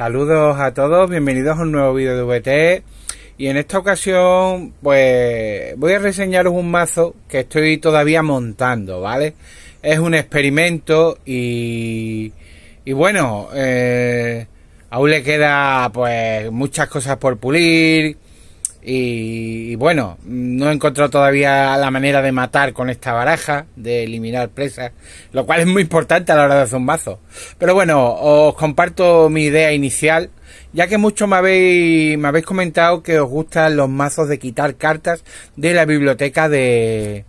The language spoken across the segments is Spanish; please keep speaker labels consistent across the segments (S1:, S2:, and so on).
S1: Saludos a todos, bienvenidos a un nuevo vídeo de VT y en esta ocasión pues voy a reseñaros un mazo que estoy todavía montando, ¿vale? Es un experimento y, y bueno, eh, aún le queda pues muchas cosas por pulir, y, bueno, no he encontrado todavía la manera de matar con esta baraja, de eliminar presas, lo cual es muy importante a la hora de hacer un mazo. Pero bueno, os comparto mi idea inicial, ya que muchos me habéis, comentado que os gustan los mazos de quitar cartas de la biblioteca de,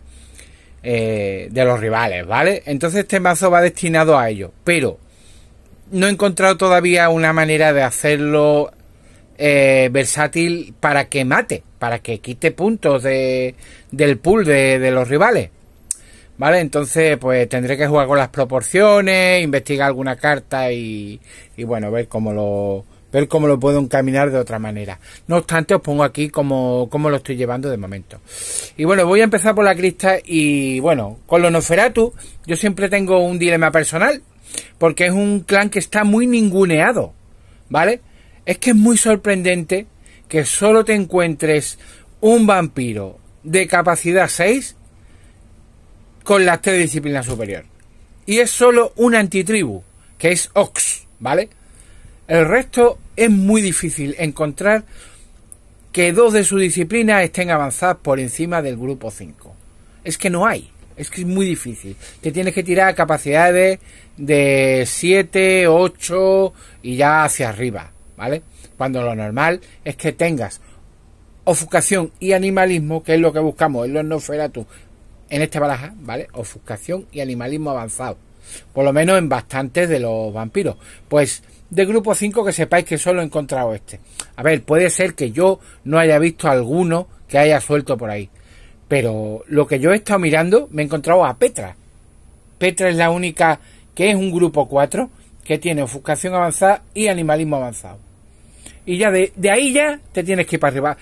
S1: eh, de los rivales, ¿vale? Entonces este mazo va destinado a ello, pero no he encontrado todavía una manera de hacerlo eh, versátil para que mate, para que quite puntos de, del pool de, de los rivales. ¿Vale? Entonces, pues tendré que jugar con las proporciones, investigar alguna carta y, y bueno, ver cómo lo ver cómo lo puedo encaminar de otra manera. No obstante, os pongo aquí como cómo lo estoy llevando de momento. Y bueno, voy a empezar por la crista y bueno, con los Noferatu yo siempre tengo un dilema personal, porque es un clan que está muy ninguneado, ¿vale? Es que es muy sorprendente que solo te encuentres un vampiro de capacidad 6 con las tres disciplinas superior. Y es solo un antitribu, que es Ox, ¿vale? El resto es muy difícil encontrar que dos de sus disciplinas estén avanzadas por encima del grupo 5. Es que no hay, es que es muy difícil. Te tienes que tirar capacidades de 7, 8 y ya hacia arriba. ¿vale? Cuando lo normal es que tengas ofuscación y animalismo, que es lo que buscamos en los tú en este baraja, ¿vale? Ofuscación y animalismo avanzado. Por lo menos en bastantes de los vampiros. Pues de grupo 5 que sepáis que solo he encontrado este. A ver, puede ser que yo no haya visto alguno que haya suelto por ahí. Pero lo que yo he estado mirando, me he encontrado a Petra. Petra es la única que es un grupo 4 que tiene ofuscación avanzada y animalismo avanzado. Y ya de, ahí ya te tienes que ir para arriba.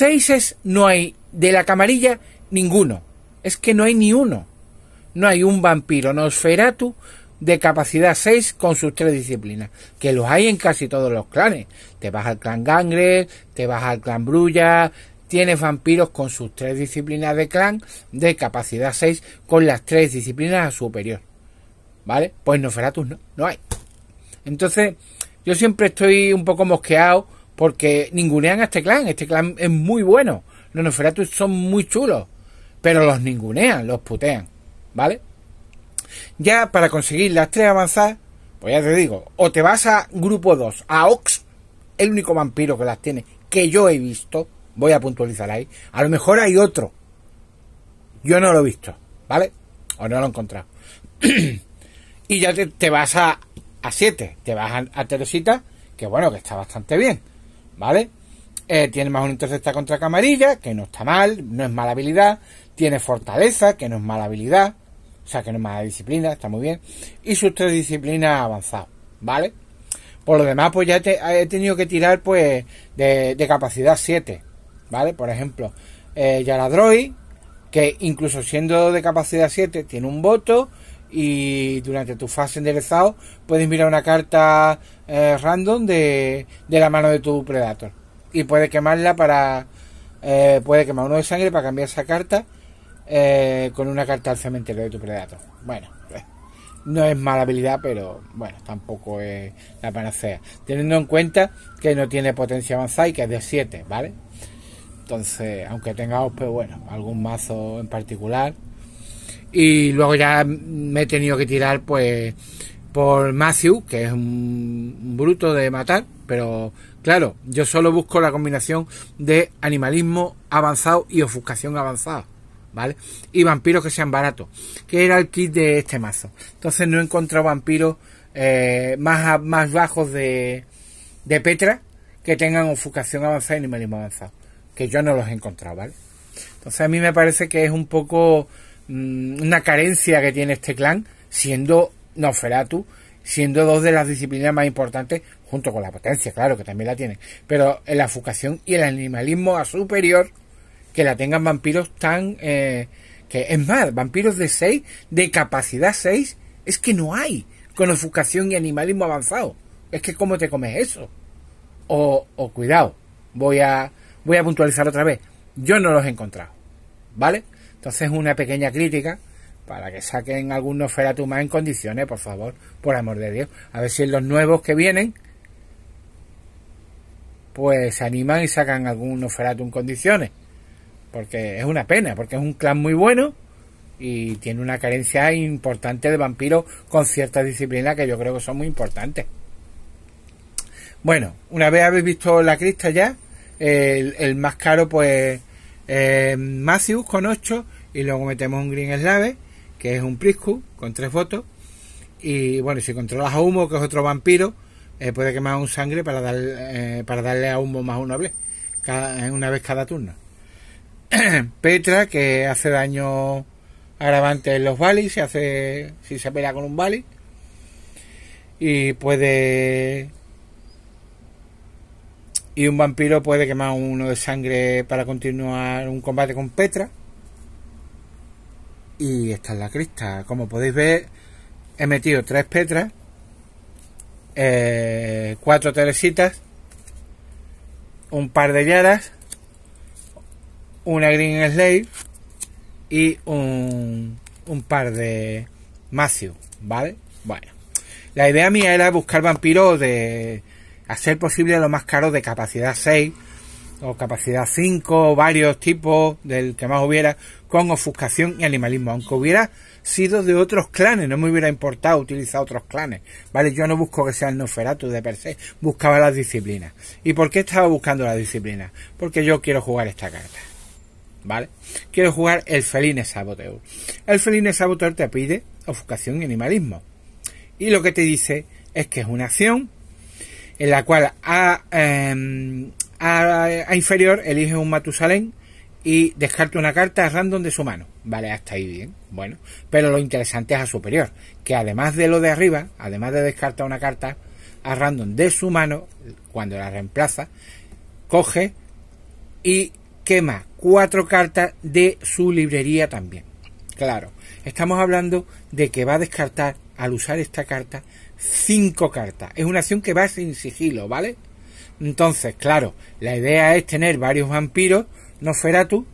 S1: es... no hay de la camarilla ninguno. Es que no hay ni uno. No hay un vampiro Nosferatu de capacidad 6 con sus tres disciplinas, que los hay en casi todos los clanes. Te vas al clan Gangre, te vas al clan Brulla, tienes vampiros con sus tres disciplinas de clan de capacidad 6 con las tres disciplinas superior. ¿Vale? Pues Nosferatu no, no hay. Entonces, yo siempre estoy un poco mosqueado porque ningunean a este clan. Este clan es muy bueno. Los Neferatus son muy chulos. Pero los ningunean, los putean. ¿Vale? Ya para conseguir las tres avanzadas, pues ya te digo, o te vas a grupo 2, a Ox, el único vampiro que las tiene, que yo he visto, voy a puntualizar ahí. A lo mejor hay otro. Yo no lo he visto, ¿vale? O no lo he encontrado. y ya te vas a, a 7 te bajan a, terosita que bueno, que está bastante bien, ¿vale? Eh, tiene más un intercepta contra Camarilla, que no está mal, no es mala habilidad. Tiene fortaleza, que no es mala habilidad. O sea, que no es mala disciplina, está muy bien. Y sus tres disciplinas avanzado ¿vale? Por lo demás, pues ya he tenido que tirar, pues, de, capacidad 7, ¿vale? Por ejemplo, eh, Yaradroid, que incluso siendo de capacidad 7, tiene un voto, y durante tu fase enderezado puedes mirar una carta eh, random de, la mano de tu predator y puedes quemarla para eh, puede quemar uno de sangre para cambiar esa carta eh, con una carta al cementerio de tu predator bueno pues, no es mala habilidad pero bueno tampoco es la panacea teniendo en cuenta que no tiene potencia avanzada y que es de 7 vale entonces aunque tengamos, pues bueno algún mazo en particular y luego ya me he tenido que tirar pues por Matthew, que es un bruto de matar, pero claro, yo solo busco la combinación de animalismo avanzado y ofuscación avanzada, ¿vale? Y vampiros que sean baratos, que era el kit de este mazo. Entonces no he encontrado vampiros eh, más, más bajos de, de Petra que tengan ofuscación avanzada y animalismo avanzado, que yo no los he encontrado, ¿vale? Entonces a mí me parece que es un poco Mm, una carencia que tiene este clan, siendo noferatu siendo dos de las disciplinas más importantes, junto con la potencia, claro, que también la tienen, pero la fucación y el animalismo a superior que la tengan vampiros tan... Eh, que es más, vampiros de 6, de capacidad 6, es que no hay con ofuscación y animalismo avanzado. Es que cómo te comes eso. O, o cuidado, voy a, voy a puntualizar otra vez. Yo no los he encontrado. ¿Vale? Entonces, una pequeña crítica para que saquen algún Nosferatu más en condiciones, por favor, por amor de Dios. A ver si los nuevos que vienen, pues se animan y sacan algún Nosferatu en condiciones. Porque es una pena, porque es un clan muy bueno y tiene una carencia importante de vampiros con ciertas disciplinas que yo creo que son muy importantes. Bueno, una vez habéis visto la crista ya, el, el más caro pues eh, con 8 y luego metemos un Green Slave, que es un Priscu con 3 votos. Y bueno, si controlas a Humo, que es otro vampiro, eh, puede quemar un sangre para, dar, eh, para darle a Humo más una vez, cada, una vez cada turno. Petra, que hace daño agravante en los valis, se hace, si se pelea con un vali. Y puede y un vampiro puede quemar uno de sangre para continuar un combate con Petra. Y esta es la crista. Como podéis ver, he metido tres Petras, eh, cuatro Teresitas, un par de Yaras, una Green Slave y un, un par de Macio ¿vale? Bueno, la idea mía era buscar vampiros de hacer posible lo más caro de capacidad 6 o capacidad 5, varios tipos del que más hubiera, con ofuscación y animalismo, aunque hubiera sido de otros clanes, no me hubiera importado utilizar otros clanes, ¿vale? Yo no busco que sea el noferatu de per se, buscaba las disciplinas. ¿Y por qué estaba buscando la disciplina Porque yo quiero jugar esta carta, ¿vale? Quiero jugar el Feline Saboteur. El Feline Saboteur te pide ofuscación y animalismo. Y lo que te dice es que es una acción en la cual em, a, inferior elige un Matusalén y descarta una carta a random de su mano. Vale, hasta ahí bien. Bueno, pero lo interesante es a superior, que además de lo de arriba, además de descartar una carta a random de su mano, cuando la reemplaza, coge y quema cuatro cartas de su librería también. Claro, estamos hablando de que va a descartar al usar esta carta cinco cartas. Es una acción que va sin sigilo, ¿vale? Entonces, claro, la idea es tener varios vampiros, noferatu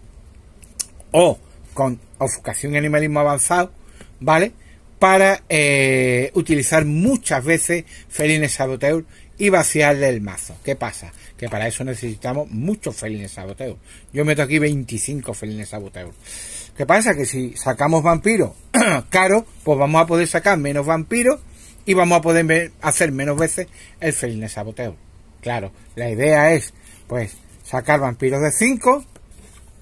S1: o con ofuscación y animalismo avanzado, ¿vale? Para eh, utilizar muchas veces Felines Saboteur y vaciarle el mazo. ¿Qué pasa? Que para eso necesitamos muchos Felines Saboteur. Yo meto aquí 25 Felines Saboteur. ¿Qué pasa? Que si sacamos vampiros caros, pues vamos a poder sacar menos vampiros y vamos a poder ver, hacer menos veces el de saboteo. Claro, la idea es pues sacar vampiros de 5,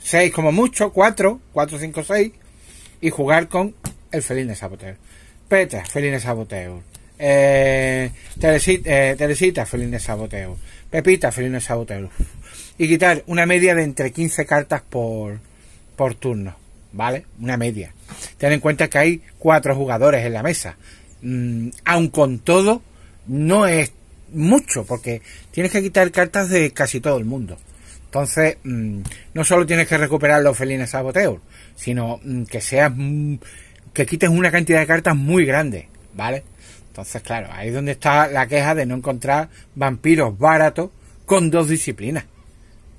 S1: 6 como mucho, 4, 4, 5, 6 y jugar con el de saboteo. Petra, de saboteo. Eh, Teresita, eh, feliz de saboteo. Pepita de saboteo. Y quitar una media de entre 15 cartas por, por turno. ¿Vale? Una media. Ten en cuenta que hay cuatro jugadores en la mesa Mm, aun con todo, no es mucho, porque tienes que quitar cartas de casi todo el mundo. Entonces, mm, no solo tienes que recuperar los felines saboteos, sino mm, que seas que quites una cantidad de cartas muy grande, ¿vale? Entonces, claro, ahí es donde está la queja de no encontrar vampiros baratos con dos disciplinas.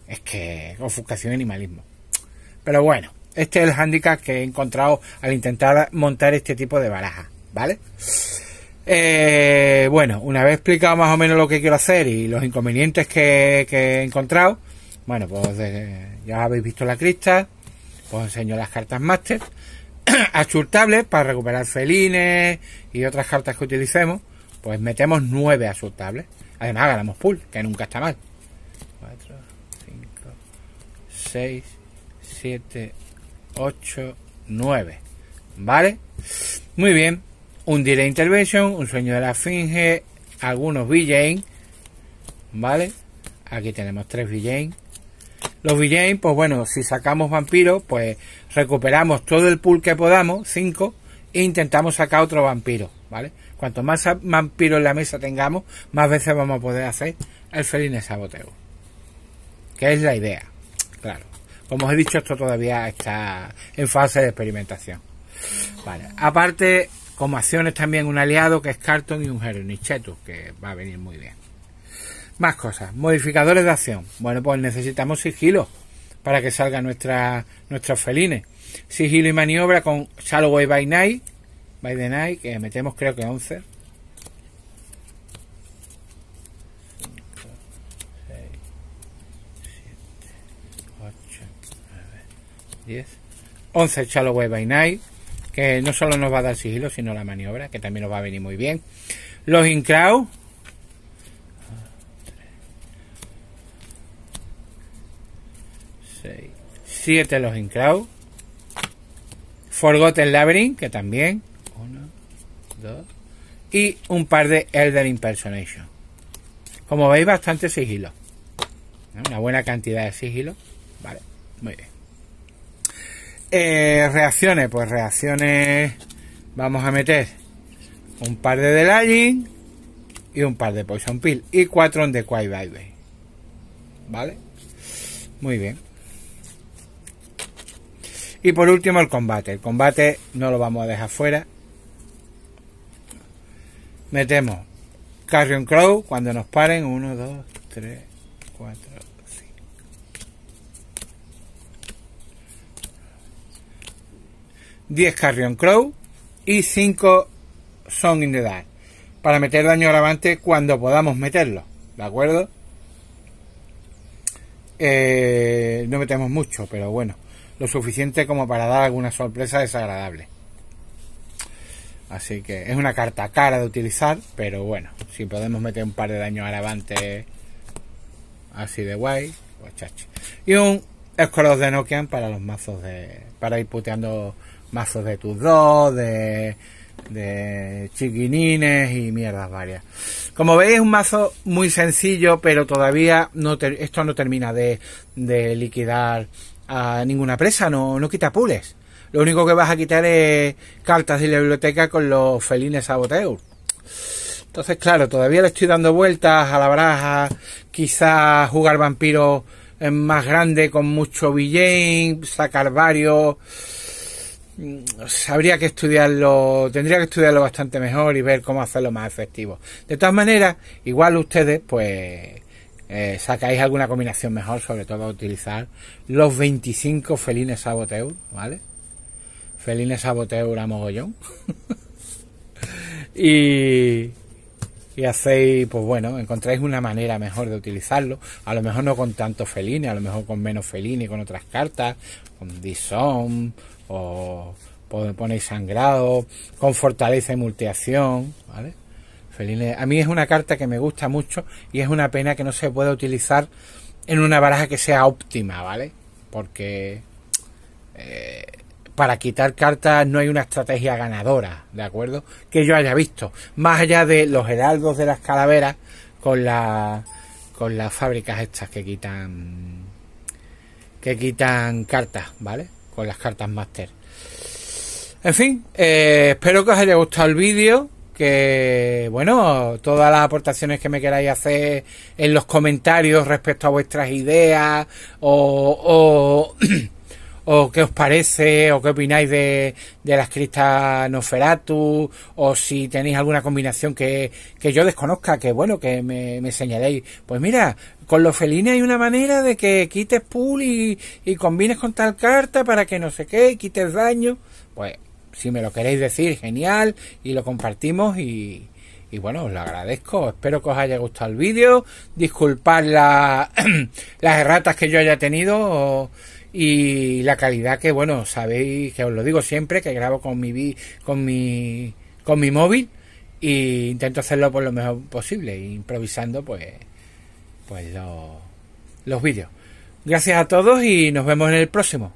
S1: Es que ofuscación y animalismo. Pero bueno, este es el hándicap que he encontrado al intentar montar este tipo de baraja. ¿vale? Eh, bueno, una vez explicado más o menos lo que quiero hacer y los inconvenientes que, he encontrado, bueno, pues eh, ya habéis visto la crista, pues os enseño las cartas máster, asultables para recuperar felines y otras cartas que utilicemos, pues metemos 9 asultables Además ganamos pool, que nunca está mal. 4, 5, 6, 7, 8, 9. ¿Vale? Muy bien un Delay Intervention, un sueño de la Finge, algunos VJ, ¿vale? Aquí tenemos tres VJ. Los VJ, pues bueno, si sacamos vampiros, pues recuperamos todo el pool que podamos, 5, e intentamos sacar otro vampiro, ¿vale? Cuanto más vampiros en la mesa tengamos, más veces vamos a poder hacer el Feliz saboteo. Que es la idea, claro. Como os he dicho, esto todavía está en fase de experimentación. Vale, aparte como acciones también un aliado que es Carton y un Heronichetus, que va a venir muy bien. Más cosas. Modificadores de acción. Bueno, pues necesitamos sigilo para que salgan nuestras nuestros felines. Sigilo y maniobra con Way by Night. By the Night, que metemos creo que 11. 10. 11 Way by Night que no solo nos va a dar sigilo, sino la maniobra, que también nos va a venir muy bien. Los Incrau. Siete los crowd Forgotten Labyrinth, que también. Uno, dos. Y un par de Elder Impersonation. Como veis, bastante sigilo. ¿Eh? Una buena cantidad de sigilo. Vale, muy bien. Eh, reacciones, pues reacciones vamos a meter un par de Delayin y un par de Poison Pill y cuatro de Quai Vibe. ¿Vale? Muy bien. Y por último el combate. El combate no lo vamos a dejar fuera. Metemos Carrion Crow cuando nos paren. 1, 2, 3, 4, 10 Carrion Crow y 5 Song in the Dark. Para meter daño agravante cuando podamos meterlo. ¿De acuerdo? Eh, no metemos mucho, pero bueno. Lo suficiente como para dar alguna sorpresa desagradable. Así que es una carta cara de utilizar, pero bueno, si podemos meter un par de daños agravantes así de guay, pues Y un Escolos de Nokian para los mazos de. para ir puteando mazos de tus dos, de, de chiquinines y mierdas varias. Como veis es un mazo muy sencillo, pero todavía no esto no termina de, liquidar a ninguna presa, no, no quita pules. Lo único que vas a quitar es cartas de la biblioteca con los felines saboteos. Entonces, claro, todavía le estoy dando vueltas a la baraja. Quizás jugar vampiro más grande con mucho villain, sacar varios habría mm, que estudiarlo, tendría que estudiarlo bastante mejor y ver cómo hacerlo más efectivo. De todas maneras, igual ustedes, pues, eh, sacáis alguna combinación mejor, sobre todo utilizar los 25 felines saboteur, ¿vale? Felines saboteur a mogollón. y, y hacéis, pues bueno, encontráis una manera mejor de utilizarlo. A lo mejor no con tantos felines, a lo mejor con menos felines, con otras cartas, con disón o ponéis sangrado, con fortaleza y multiacción, ¿vale? Felines. A mí es una carta que me gusta mucho y es una pena que no se pueda utilizar en una baraja que sea óptima, ¿vale? Porque eh, para quitar cartas no hay una estrategia ganadora, ¿de acuerdo? Que yo haya visto. Más allá de los heraldos de las calaveras con, la, con las fábricas estas que quitan que quitan cartas, ¿vale? con las cartas máster. En fin, eh, espero que os haya gustado el vídeo. Que bueno, todas las aportaciones que me queráis hacer en los comentarios respecto a vuestras ideas o, o o qué os parece, o qué opináis de, de las cristas Noferatu, o si tenéis alguna combinación que, que yo desconozca, que bueno, que me, señaléis. Pues mira, con los felines hay una manera de que quites pool y, y combines con tal carta para que no sé qué, quites daño. Pues si me lo queréis decir, genial, y lo compartimos y, y bueno, os lo agradezco, espero que os haya gustado el vídeo, disculpad la, las erratas que yo haya tenido y la calidad que bueno sabéis que os lo digo siempre que grabo con mi con mi con mi móvil e intento hacerlo por lo mejor posible improvisando pues pues los vídeos gracias a todos y nos vemos en el próximo